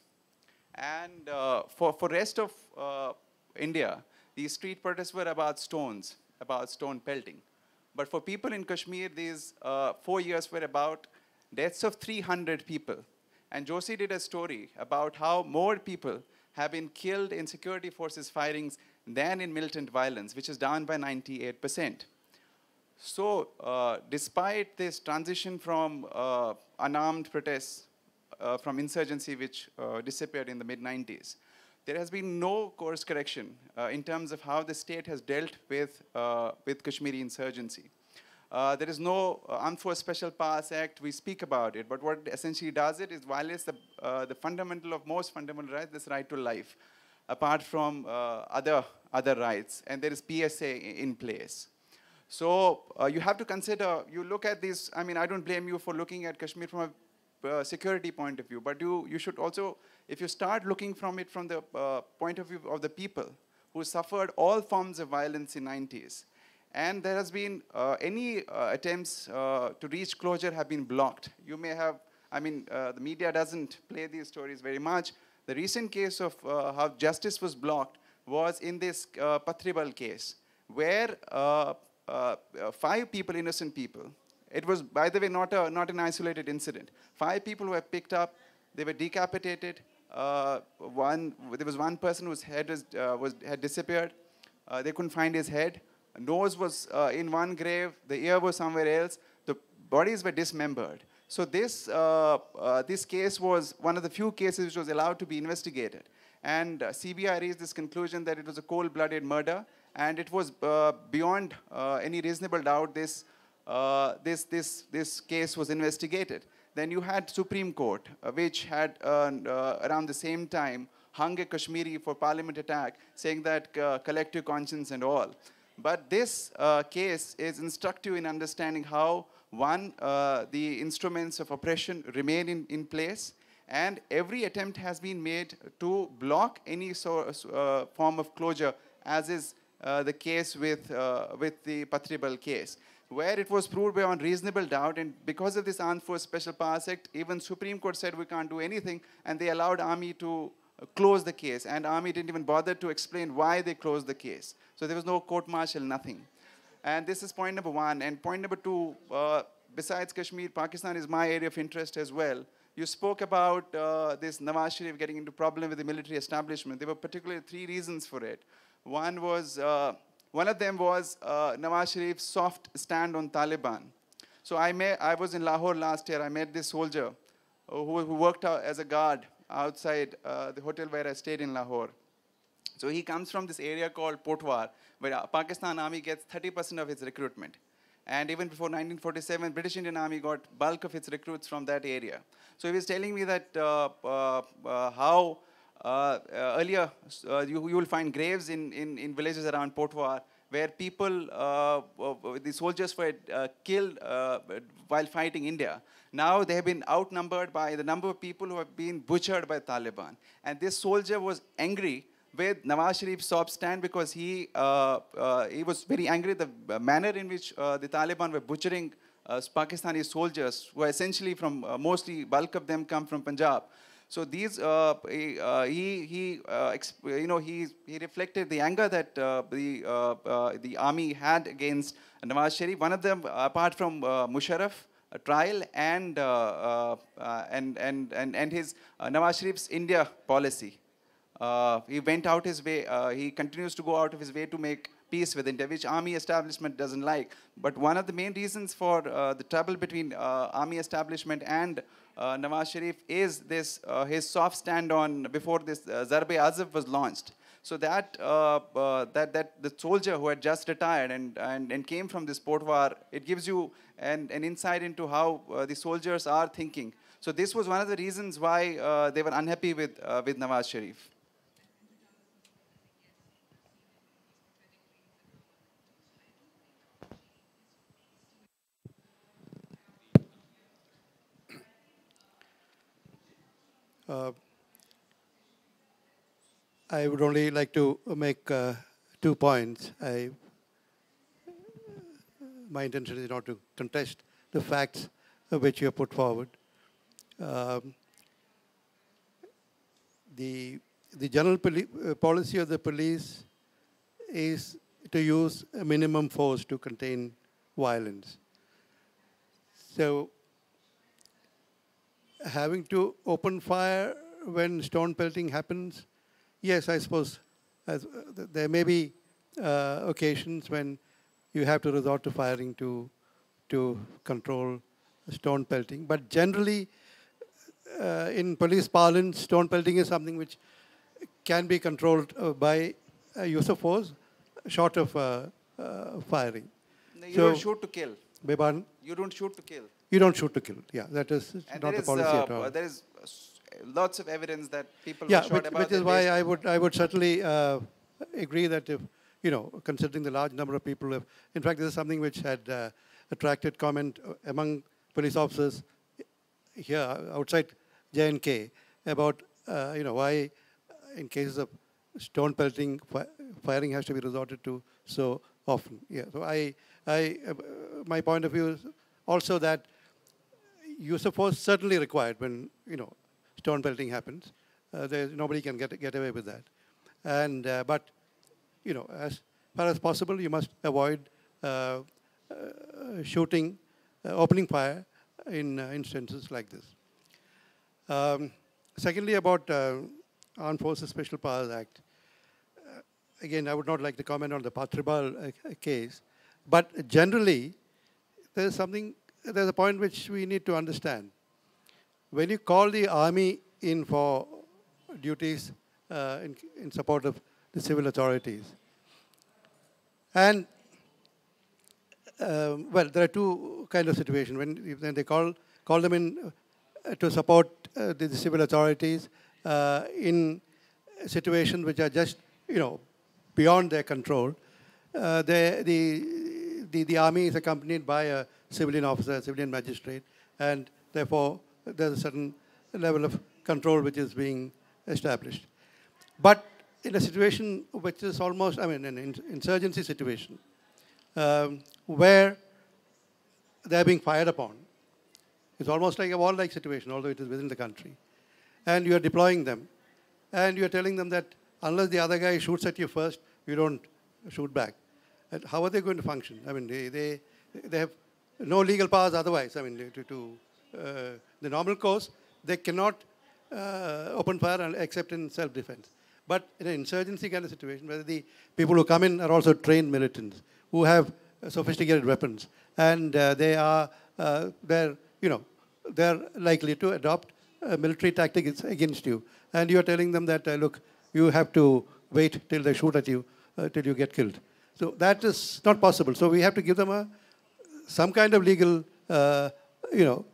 And uh, for, for rest of uh, India, these street protests were about stones, about stone pelting. But for people in Kashmir, these uh, four years were about deaths of 300 people. And Josie did a story about how more people have been killed in security forces firings than in militant violence, which is down by 98 percent. So uh, despite this transition from uh, unarmed protests, uh, from insurgency which uh, disappeared in the mid-90s, there has been no course correction uh, in terms of how the state has dealt with, uh, with Kashmiri insurgency. there is no Armed Force Special Powers Act, we speak about it, but what essentially does it is violates the, the fundamental of most fundamental rights, this right to life, apart from other, other rights, and there is PSA in place. So uh, you have to consider, you look at this. I mean, I don't blame you for looking at Kashmir from a uh, security point of view, but you, you should also, if you start looking from it from the uh, point of view of the people who suffered all forms of violence in 90s, and there has been uh, any uh, attempts uh, to reach closure have been blocked. You may have, I mean, the media doesn't play these stories very much. The recent case of how justice was blocked was in this Patribal case, where uh, uh, five people, innocent people. It was, by the way, not, a, not an isolated incident. Five people were picked up, they were decapitated. Uh, one, there was one person whose head was, uh, was, had disappeared. Uh, they couldn't find his head. Nose was in one grave, the ear was somewhere else. The bodies were dismembered. So this, this case was one of the few cases which was allowed to be investigated. And CBI reached this conclusion that it was a cold-blooded murder and it was uh, beyond uh, any reasonable doubt this, uh, this, this, this case was investigated. Then you had Supreme Court, which had around the same time hung a Kashmiri for parliament attack, saying that collective conscience and all. But this uh, case is instructive in understanding how, one, uh, the instruments of oppression remain in, in place, and every attempt has been made to block any so, uh, form of closure, as is uh, the case with, uh, with the Patribal case, where it was proved beyond reasonable doubt, and because of this Anforce Special Powers Act, even Supreme Court said we can't do anything, and they allowed army to uh, close the case, and army didn't even bother to explain why they closed the case. So there was no court-martial, nothing. And this is point number one. And point number two, uh, besides Kashmir, Pakistan is my area of interest as well. You spoke about uh, this Nawaz Sharif getting into problem with the military establishment. There were particularly three reasons for it. One was, uh, one of them was uh, Nawaz Sharif's soft stand on Taliban. So I, met, I was in Lahore last year. I met this soldier uh, who, who worked out as a guard outside uh, the hotel where I stayed in Lahore. So he comes from this area called Potwar, where uh, Pakistan Army gets 30% of its recruitment. And even before 1947, British Indian Army got bulk of its recruits from that area. So he was telling me that uh, uh, uh how uh, uh, earlier, uh, you, you will find graves in, in, in villages around Potwar where people, uh, the soldiers were uh, killed uh, while fighting India. Now they have been outnumbered by the number of people who have been butchered by Taliban. And this soldier was angry with Nawaz Sharif's stand because he, he was very angry at the manner in which the Taliban were butchering Pakistani soldiers who are essentially from, mostly bulk of them come from Punjab. So these, uh, he, uh, he, he uh, you know, he, he reflected the anger that uh, the, uh, uh, the army had against Nawaz Sharif. One of them, apart from Musharraf, trial and, and, and, and, and his Nawaz Sharif's India policy. he went out his way, he continues to go out of his way to make peace with India, which army establishment doesn't like. But one of the main reasons for the trouble between army establishment and uh, Nawaz Sharif is this uh, his soft stand on before this uh, Zarbe Azif was launched. So that uh, uh, that that the soldier who had just retired and and, and came from this port war, it gives you an, an insight into how uh, the soldiers are thinking. So this was one of the reasons why they were unhappy with with Nawaz Sharif. Uh, I would only like to make uh, two points. I, my intention is not to contest the facts uh, which you have put forward. Um, the, the general uh, policy of the police is to use a minimum force to contain violence. So having to open fire when stone pelting happens? Yes, I suppose as, uh, there may be uh, occasions when you have to resort to firing to, to control stone pelting. But generally, uh, in police parlance, stone pelting is something which can be controlled uh, by uh, use of force, short of uh, firing. you so, don't shoot to kill. Beban? You don't shoot to kill. You don't shoot to kill. Yeah, that is and not the policy uh, at all. There is uh, lots of evidence that people yeah, which, which is why I would I would certainly uh, agree that if you know considering the large number of people have, in fact, this is something which had uh, attracted comment among police officers here outside JNK about uh, you know why uh, in cases of stone pelting fi firing has to be resorted to so often. Yeah, so I I uh, my point of view is also that use of force certainly required when, you know, stone pelting happens. Uh, there, nobody can get, get away with that. And, uh, but, you know, as far as possible, you must avoid uh, uh shooting, uh, opening fire in uh, instances like this. Um, secondly, about Armed Forces Special Powers Act. again, I would not like to comment on the Patribal case, but generally, there's something there's a point which we need to understand. When you call the army in for duties uh, in, in support of the civil authorities, and um, well, there are two kind of situations. When, when they call call them in uh, to support uh, the, the, civil authorities uh, in situations which are just you know beyond their control, uh, they, the, the the army is accompanied by a civilian officer, civilian magistrate, and therefore there's a certain level of control which is being established. But in a situation which is almost, I mean, an insurgency situation, um, where they're being fired upon. It's almost like a war-like situation, although it is within the country. And you're deploying them. And you're telling them that unless the other guy shoots at you first, you don't shoot back. And how are they going to function? I mean, they, they, they have no legal powers otherwise, I mean, to, to uh, the normal course, they cannot uh, open fire and, except in self-defense. But in an insurgency kind of situation, where the people who come in are also trained militants who have uh, sophisticated weapons, and uh, they are uh, they're you know they're likely to adopt military tactics against you, and you are telling them that uh, look, you have to wait till they shoot at you till you get killed. So that is not possible. So we have to give them a some kind of legal, uh, you know,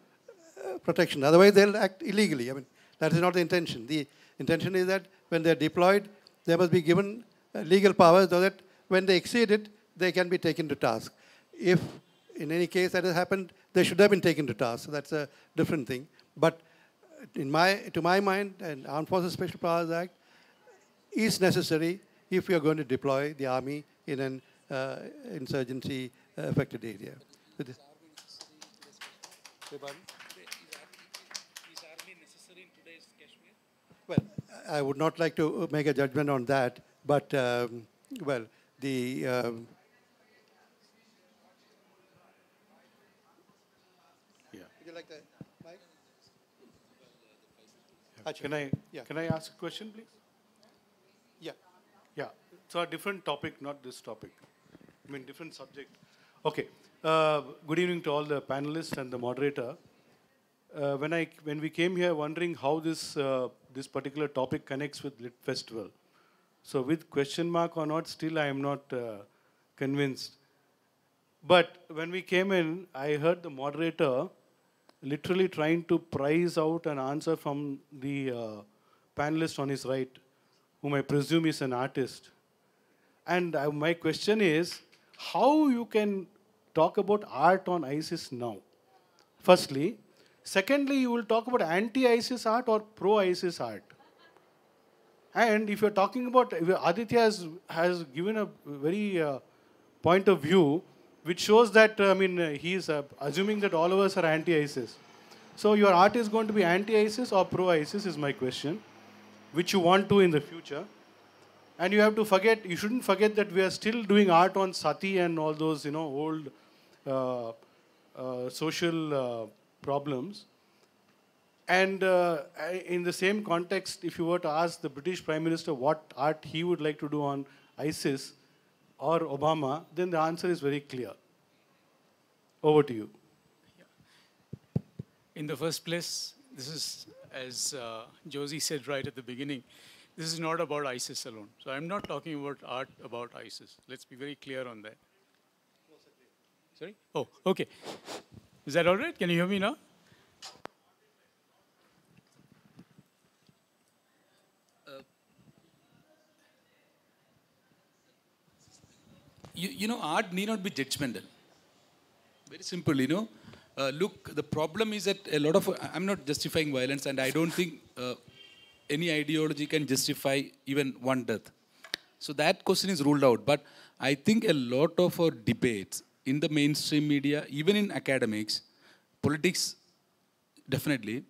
uh, protection. Otherwise, they'll act illegally. I mean, that is not the intention. The intention is that when they're deployed, they must be given uh, legal powers so that when they exceed it, they can be taken to task. If in any case that has happened, they should have been taken to task. So that's a different thing. But uh, in my, to my mind, an Armed Forces Special Powers Act is necessary if we are going to deploy the army in an uh, insurgency affected area with Well, I would not like to uh, make a judgment on that, but um, well, the um, yeah. Would you like Can I yeah. can I ask a question, please? Yeah. Yeah. So a different topic, not this topic. I mean, different subject. Okay. Uh, good evening to all the panelists and the moderator. Uh, when I when we came here, wondering how this uh, this particular topic connects with Lit Festival. So with question mark or not, still I am not uh, convinced. But when we came in, I heard the moderator literally trying to prize out an answer from the uh, panelist on his right, whom I presume is an artist. And my question is, how you can talk about art on ISIS now? Firstly. Secondly, you will talk about anti-ISIS art or pro-ISIS art. And if you're talking about, Aditya has, has given a very uh, point of view which shows that, uh, I mean, uh, he is uh, assuming that all of us are anti-ISIS. So your art is going to be anti-ISIS or pro-ISIS is my question, which you want to in the future. And you have to forget, you shouldn't forget that we are still doing art on sati and all those, you know, old uh, uh, social uh, problems. And in the same context, if you were to ask the British Prime Minister what art he would like to do on ISIS or Obama, then the answer is very clear. Over to you. In the first place, this is, as uh, Josie said right at the beginning, this is not about ISIS alone. So I'm not talking about art about ISIS. Let's be very clear on that. Sorry? Oh, okay. Is that all right? Can you hear me now? Uh, you, you, know, art need not be judgmental. Very simple, you know. Uh, look, the problem is that a lot of, I'm not justifying violence and I don't think uh, any ideology can justify even one death. So that question is ruled out. But I think a lot of our debates in the mainstream media, even in academics, politics definitely,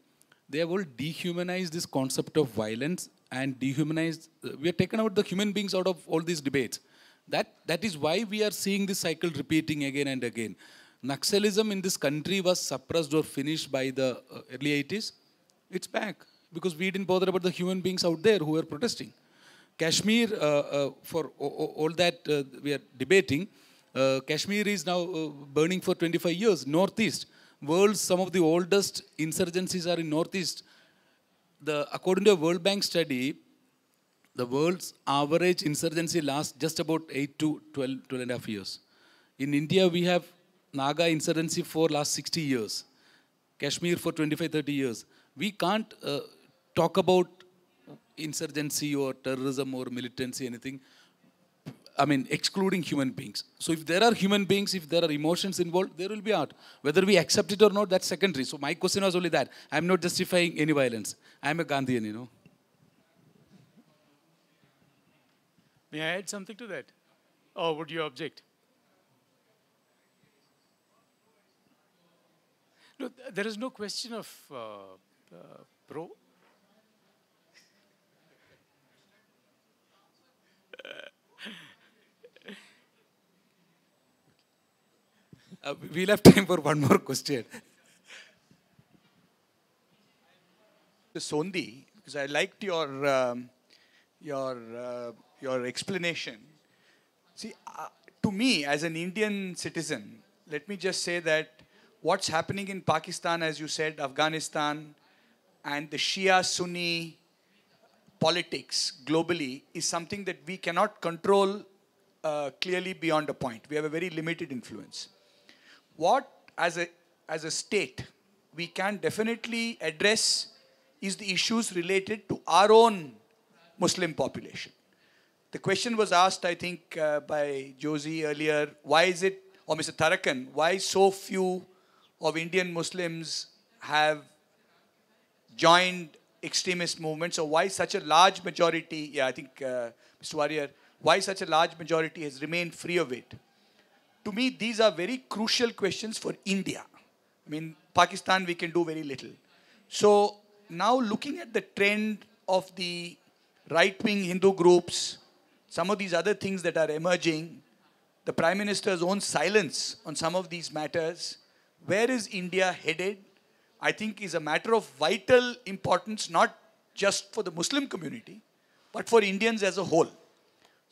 they have all dehumanized this concept of violence and dehumanized, uh, we have taken out the human beings out of all these debates. That, that is why we are seeing this cycle repeating again and again. Naxalism in this country was suppressed or finished by the uh, early 80s. It's back because we didn't bother about the human beings out there who were protesting. Kashmir, uh, uh for all that we are debating, uh, Kashmir is now uh, burning for 25 years. Northeast, world's some of the oldest insurgencies are in Northeast. The, according to a World Bank study, the world's average insurgency lasts just about 8 to 12, 12 and a half years. In India, we have Naga insurgency for last 60 years, Kashmir for 25, 30 years. We can't uh, talk about insurgency or terrorism or militancy, anything. I mean, excluding human beings. So if there are human beings, if there are emotions involved, there will be art. Whether we accept it or not, that's secondary. So my question was only that. I'm not justifying any violence. I'm a Gandhian, you know. May I add something to that? Or would you object? No, there is no question of uh, uh, pro Uh, we'll have time for one more question. Sondi, because I liked your, um, your, uh, your explanation. See, uh, to me, as an Indian citizen, let me just say that what's happening in Pakistan, as you said, Afghanistan, and the Shia Sunni politics globally is something that we cannot control uh, clearly beyond a point. We have a very limited influence. What, as a, as a state, we can definitely address is the issues related to our own Muslim population. The question was asked, I think, uh, by Josie earlier, why is it, or Mr. Tarakan, why so few of Indian Muslims have joined extremist movements, or why such a large majority, yeah, I think, uh, Mr. Warrior, why such a large majority has remained free of it? to me, these are very crucial questions for India. I mean, Pakistan, we can do very little. So now looking at the trend of the right-wing Hindu groups, some of these other things that are emerging, the Prime Minister's own silence on some of these matters, where is India headed, I think is a matter of vital importance, not just for the Muslim community, but for Indians as a whole.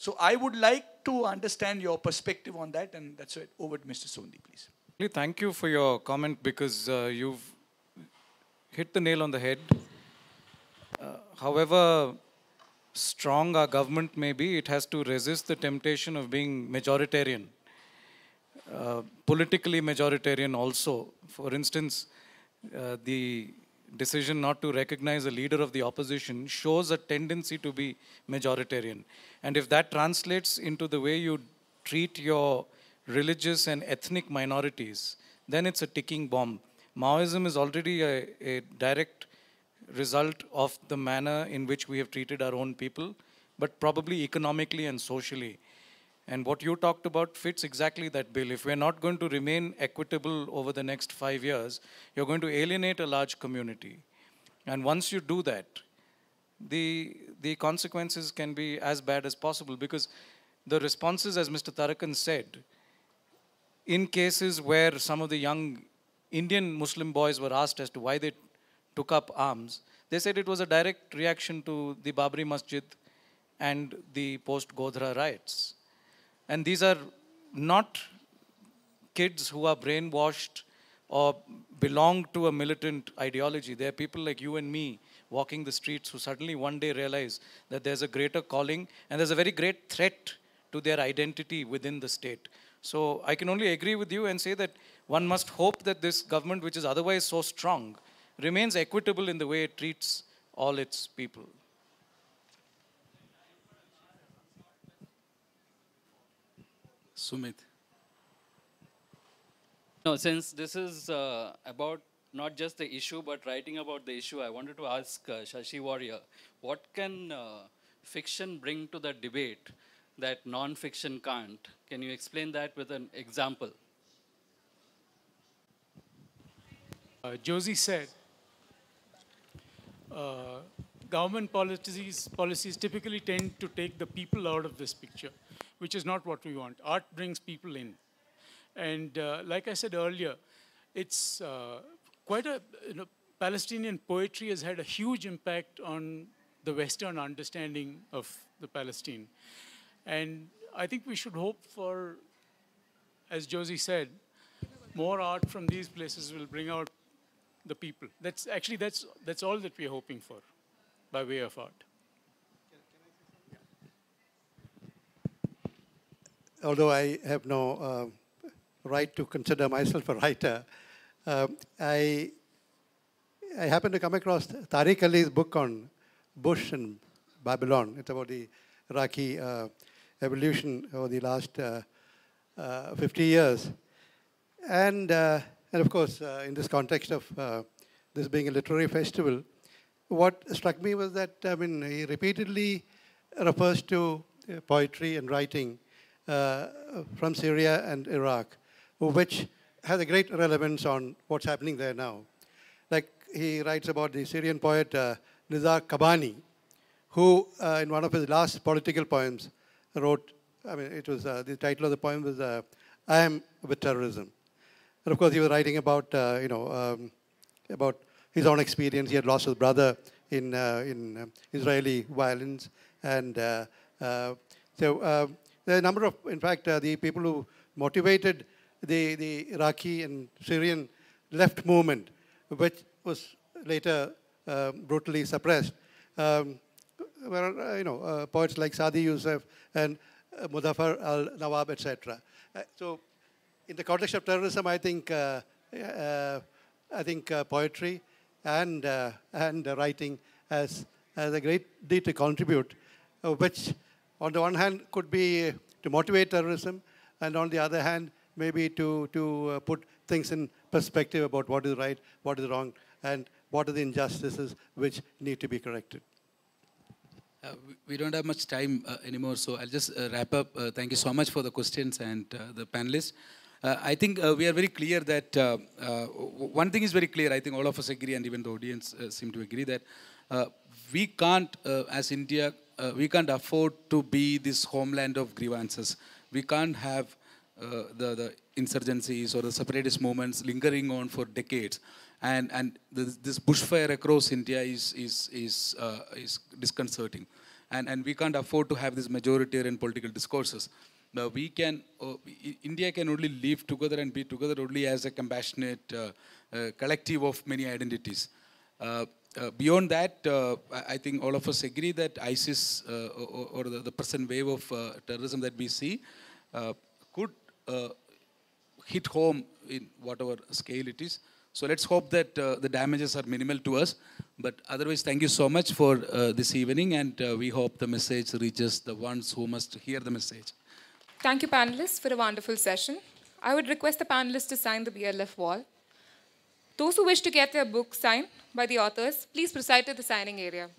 So I would like to understand your perspective on that, and that's it. Over to Mr. Sondi, please. Thank you for your comment because uh, you've hit the nail on the head. Uh, however strong our government may be, it has to resist the temptation of being majoritarian, uh, politically majoritarian also. For instance, uh, the decision not to recognize a leader of the opposition shows a tendency to be majoritarian. And if that translates into the way you treat your religious and ethnic minorities, then it's a ticking bomb. Maoism is already a, a direct result of the manner in which we have treated our own people, but probably economically and socially. And what you talked about fits exactly that bill. If we're not going to remain equitable over the next five years, you're going to alienate a large community. And once you do that, the, the consequences can be as bad as possible because the responses, as Mr. Tarakan said, in cases where some of the young Indian Muslim boys were asked as to why they took up arms, they said it was a direct reaction to the Babri Masjid and the post Godhra riots. And these are not kids who are brainwashed or belong to a militant ideology. There are people like you and me walking the streets who suddenly one day realize that there's a greater calling and there's a very great threat to their identity within the state. So I can only agree with you and say that one must hope that this government, which is otherwise so strong, remains equitable in the way it treats all its people. Sumit. No, since this is uh, about not just the issue, but writing about the issue, I wanted to ask uh, Shashi Warrior, what can uh, fiction bring to the debate that non-fiction can't? Can you explain that with an example? Uh, Josie said, uh, government policies, policies typically tend to take the people out of this picture which is not what we want. Art brings people in. And uh, like I said earlier, it's uh, quite a, you know, Palestinian poetry has had a huge impact on the Western understanding of the Palestine. And I think we should hope for, as Josie said, more art from these places will bring out the people. That's actually, that's, that's all that we're hoping for by way of art. although I have no uh, right to consider myself a writer, uh, I I happened to come across Tariq Ali's book on Bush and Babylon. It's about the Iraqi uh, evolution over the last uh, uh, 50 years. And, uh, and of course, in this context of this being a literary festival, what struck me was that, I mean, he repeatedly refers to poetry and writing uh, from Syria and Iraq, which has a great relevance on what's happening there now. Like he writes about the Syrian poet uh, Nizar Kabani, who uh, in one of his last political poems wrote, I mean, it was, uh, the title of the poem was, uh, I am with terrorism. And of course, he was writing about, uh, you know, um, about his own experience. He had lost his brother in, uh, in Israeli violence. And so the number of, in fact, uh, the people who motivated the, the Iraqi and Syrian left movement, which was later uh, brutally suppressed, um, were, uh, you know, uh, poets like Sadi Youssef and uh, al-Nawab, etc. Uh, so in the context of terrorism, I think, I think poetry and, and writing has, has a great deal to contribute, which on the one hand, could be to motivate terrorism, and on the other hand, maybe to, to uh, put things in perspective about what is right, what is wrong, and what are the injustices which need to be corrected. Uh, we don't have much time uh, anymore, so I'll just uh, wrap up. Uh, thank you so much for the questions and uh, the panelists. I think we are very clear that one thing is very clear. I think all of us agree, and even the audience seem to agree that we can't, as India, uh, we can't afford to be this homeland of grievances. We can't have uh, the, the insurgencies or the separatist movements lingering on for decades. And, and this, bushfire across India is, is, is, uh, is disconcerting. And, and we can't afford to have these majoritarian political discourses. Now we can, uh, India can only live together and be together only as a compassionate uh, uh, collective of many identities uh, beyond that, uh, I think all of us agree that ISIS uh, or, or the, the, present wave of uh, terrorism that we see uh, could uh, hit home in whatever scale it is. So let's hope that the damages are minimal to us. But otherwise, thank you so much for this evening, and we hope the message reaches the ones who must hear the message. Thank you, panelists, for a wonderful session. I would request the panelists to sign the BLF wall. Those who wish to get their book signed, by the authors, please proceed to the signing area.